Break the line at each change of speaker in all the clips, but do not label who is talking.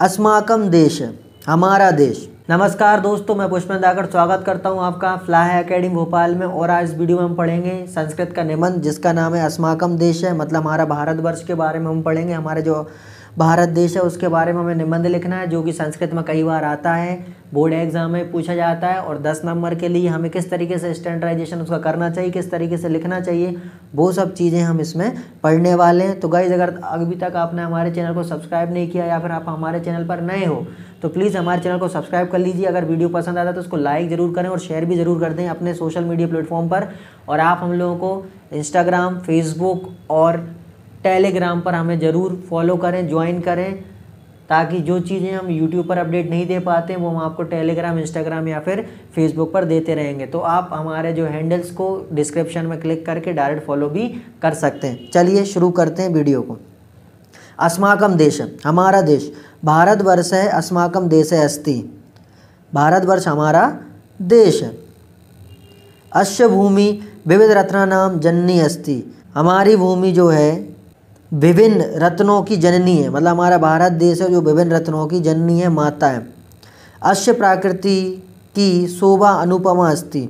अस्माकम देश हमारा देश नमस्कार दोस्तों मैं पुष्पन दाकर स्वागत करता हूं आपका फ्लाह एकेडमी भोपाल में और आज वीडियो में हम पढ़ेंगे संस्कृत का निबंध जिसका नाम है अस्माकम देश है मतलब हमारा भारतवर्ष के बारे में हम पढ़ेंगे हमारे जो भारत देश है उसके बारे में हमें निबंध लिखना है जो कि संस्कृत में कई बार आता है बोर्ड एग्जाम में पूछा जाता है और दस नंबर के लिए हमें किस तरीके से स्टैंडर्डाइजेशन उसका करना चाहिए किस तरीके से लिखना चाहिए वो सब चीज़ें हम इसमें पढ़ने वाले हैं तो गाइज अगर अभी तक आपने हमारे चैनल को सब्सक्राइब नहीं किया या फिर आप हमारे चैनल पर नए हो तो प्लीज़ हमारे चैनल को सब्सक्राइब कर लीजिए अगर वीडियो पसंद आता है तो उसको लाइक ज़रूर करें और शेयर भी ज़रूर कर दें अपने सोशल मीडिया प्लेटफॉर्म पर और आप हम लोगों को इंस्टाग्राम फेसबुक और टेलीग्राम पर हमें ज़रूर फॉलो करें ज्वाइन करें ताकि जो चीज़ें हम यूट्यूब पर अपडेट नहीं दे पाते वो हम आपको टेलीग्राम इंस्टाग्राम या फिर फेसबुक पर देते रहेंगे तो आप हमारे जो हैंडल्स को डिस्क्रिप्शन में क्लिक करके डायरेक्ट फॉलो भी कर सकते हैं चलिए शुरू करते हैं वीडियो को अस्माकम देश हमारा देश भारतवर्ष है अस्माकम देश है अस्थि भारतवर्ष हमारा देश है भूमि विविध रत्ना नाम जननी अस्थि हमारी भूमि जो है विभिन्न रत्नों की जननी है मतलब हमारा भारत देश है जो विभिन्न रत्नों की जननी है माता है अश्य प्राकृति की शोभा अनुपमा अस्थि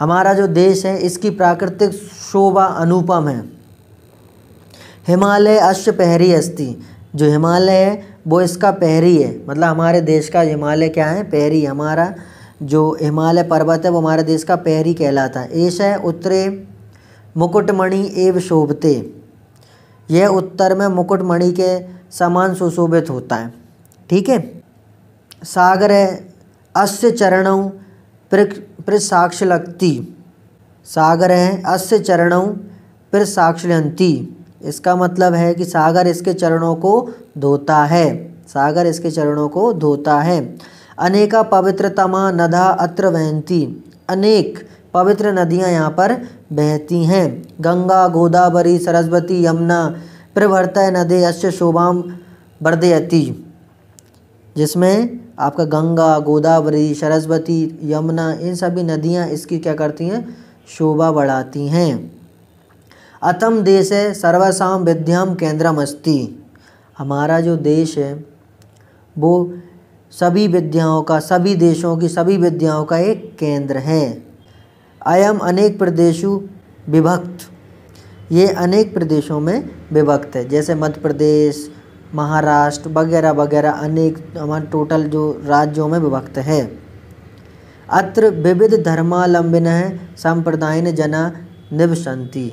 हमारा जो देश है इसकी प्राकृतिक शोभा अनुपम है हिमालय अश्य पहरी अस्थि जो हिमालय है वो इसका पहरी है मतलब हमारे देश का हिमालय क्या है पहरी हमारा जो हिमालय पर्वत है वो हमारे देश का पहरी कहलाता है ऐसा उत्तरे मुकुटमणि एव शोभते यह उत्तर में मुकुटमणि के समान सुशोभित होता है ठीक है सागर है अस्य चरण प्रसाक्ष लगती सागर है अस्य चरण प्रसाक्षलंती इसका मतलब है कि सागर इसके चरणों को धोता है सागर इसके चरणों को धोता है अनेका पवित्रतमा नदा अत्र वहंती अनेक पवित्र नदियाँ यहाँ पर बहती हैं गंगा गोदावरी सरस्वती यमुना प्रवर्त नदी अश्य शोभाम वर्दयती जिसमें आपका गंगा गोदावरी सरस्वती यमुना इन सभी नदियाँ इसकी क्या करती हैं शोभा बढ़ाती हैं अतम देश है सर्वसाम विद्याम केंद्रम अस्ति हमारा जो देश है वो सभी विद्याओं का सभी देशों की सभी विद्याओं का एक केंद्र है अयम अनेक प्रदेशों विभक्त ये अनेक प्रदेशों में विभक्त है जैसे मध्य प्रदेश महाराष्ट्र वगैरह वगैरह अनेक हमारे टोटल जो राज्यों में विभक्त है अत्र विविध धर्मालंबिन संप्रदायन जना निवसंति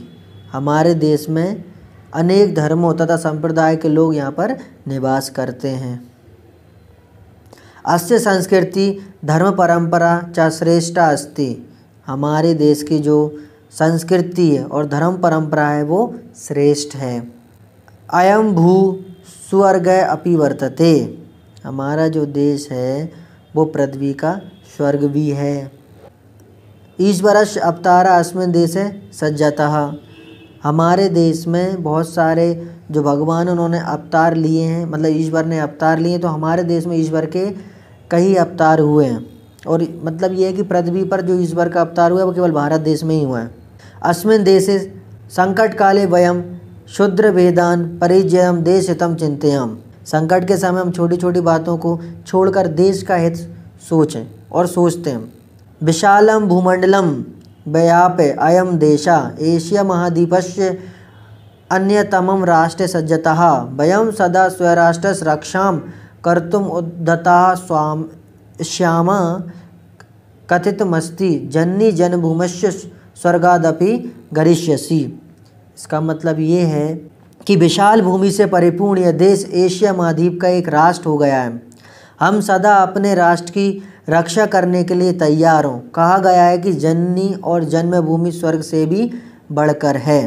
हमारे देश में अनेक धर्मों तथा संप्रदाय के लोग यहाँ पर निवास करते हैं अस्य संस्कृति धर्म परंपरा च श्रेष्ठा अस्ति हमारे देश की जो संस्कृति है और धर्म परंपरा है वो श्रेष्ठ है अयम भू स्वर्ग अपि वर्तते हमारा जो देश है वो पृथ्वी का स्वर्ग भी है ईश्वरश अवतार अस्मिन देश है सज्जता हमारे देश में बहुत सारे जो भगवान उन्होंने अवतार लिए हैं मतलब ईश्वर ने अवतार लिए तो हमारे देश में ईश्वर के कई अवतार हुए हैं और मतलब ये है कि पृथ्वी पर जो ईश्वर का अवतार हुआ है वो केवल भारत देश में ही हुआ है अस्मिन देशे संकट काले वयम शुद्र भेदान परिजयम देश हितम चिंतयम संकट के समय हम छोटी छोटी बातों को छोड़कर देश का हित सोचें और सोचते हैं विशालम भूमंडलम व्याप अयम देशा एशिया महाद्वीपस्य अन्यतम राष्ट्र सज्जता वयम सदा स्वराष्ट्र रक्षा कर्तुम उद्धता स्वाम श्यामा कथितमस्ति जननी जन्मभूमश्य स्वर्गादपि गरिष्यसी इसका मतलब ये है कि विशाल भूमि से परिपूर्ण यह देश एशिया महाद्वीप का एक राष्ट्र हो गया है हम सदा अपने राष्ट्र की रक्षा करने के लिए तैयार हों कहा गया है कि जननी और जन्मभूमि स्वर्ग से भी बढ़कर है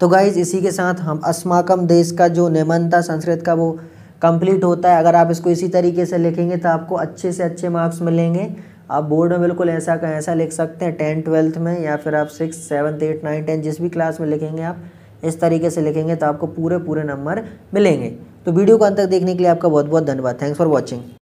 तो गाइज इसी के साथ हम अस्माकम देश का जो निमंता संस्कृत का वो कंप्लीट होता है अगर आप इसको इसी तरीके से लिखेंगे तो आपको अच्छे से अच्छे मार्क्स मिलेंगे आप बोर्ड में बिल्कुल ऐसा का ऐसा लिख सकते हैं टेंथ ट्वेल्थ में या फिर आप six seventh eight nine tenth जिस भी क्लास में लिखेंगे आप इस तरीके से लिखेंगे तो आपको पूरे पूरे नंबर मिलेंगे तो वीडियो को अंत तक देखने के लिए आपका बहुत बहुत धन्यवाद थैंक्स फॉर वॉचिंग